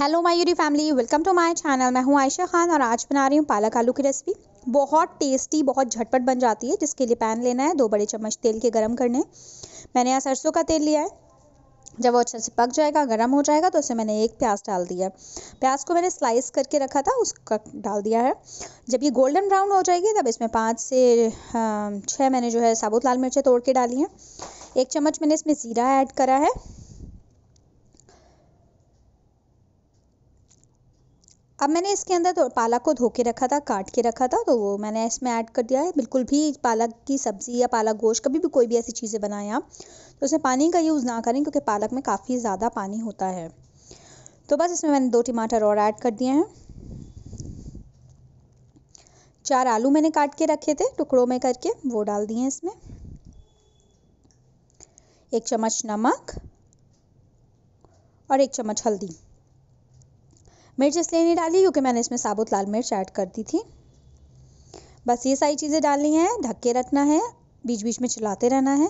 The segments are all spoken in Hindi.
हेलो माय यूरी family welcome to my channel मैं हूं आयशा खान और आज बना रही हूं पालक आलू की रेसिपी बहुत टेस्टी बहुत झटपट बन जाती है जिसके लिए पैन लेना है दो बड़े चम्मच तेल के गरम करने मैंने यहाँ सरसों का तेल लिया है जब वो अच्छे से पक जाएगा गर्म हो जाएगा तो उसे मैंने एक प्याज डाल दिया है प्याज को मैंने स्लाइस करके रखा था उसका डाल दिया है जब ये गोल्डन ब्राउन हो जाएगी तब इसमें पाँच से छः मैंने जो है साबुत लाल मिर्चें तोड़ के डाली हैं एक चम्मच मैंने इसमें ज़ीरा ऐड करा है अब मैंने इसके अंदर तो पालक को धो के रखा था काट के रखा था तो वो मैंने इसमें ऐड कर दिया है बिल्कुल भी पालक की सब्ज़ी या पालक गोश्त कभी भी कोई भी ऐसी चीज़ें बनाएं आप तो उसमें पानी का यूज़ ना करें क्योंकि पालक में काफ़ी ज़्यादा पानी होता है तो बस इसमें मैंने दो टमाटर और ऐड कर दिए हैं चार आलू मैंने काट के रखे थे टुकड़ों में करके वो डाल दिए इसमें एक चम्मच नमक और एक चम्मच हल्दी मिर्च इसलिए नहीं डाली क्योंकि मैंने इसमें साबुत लाल मिर्च ऐड कर दी थी बस ये सारी चीज़ें डालनी है के रखना है बीच बीच में चलाते रहना है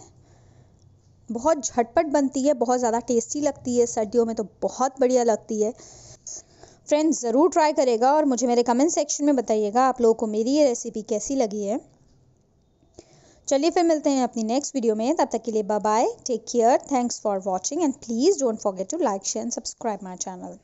बहुत झटपट बनती है बहुत ज़्यादा टेस्टी लगती है सर्दियों में तो बहुत बढ़िया लगती है फ्रेंड्स ज़रूर ट्राई करेगा और मुझे मेरे कमेंट सेक्शन में बताइएगा आप लोगों को मेरी ये रेसिपी कैसी लगी है चलिए फिर मिलते हैं अपनी नेक्स्ट वीडियो में तब तक के लिए bye bye take care thanks for watching and please don't forget to like share and subscribe my channel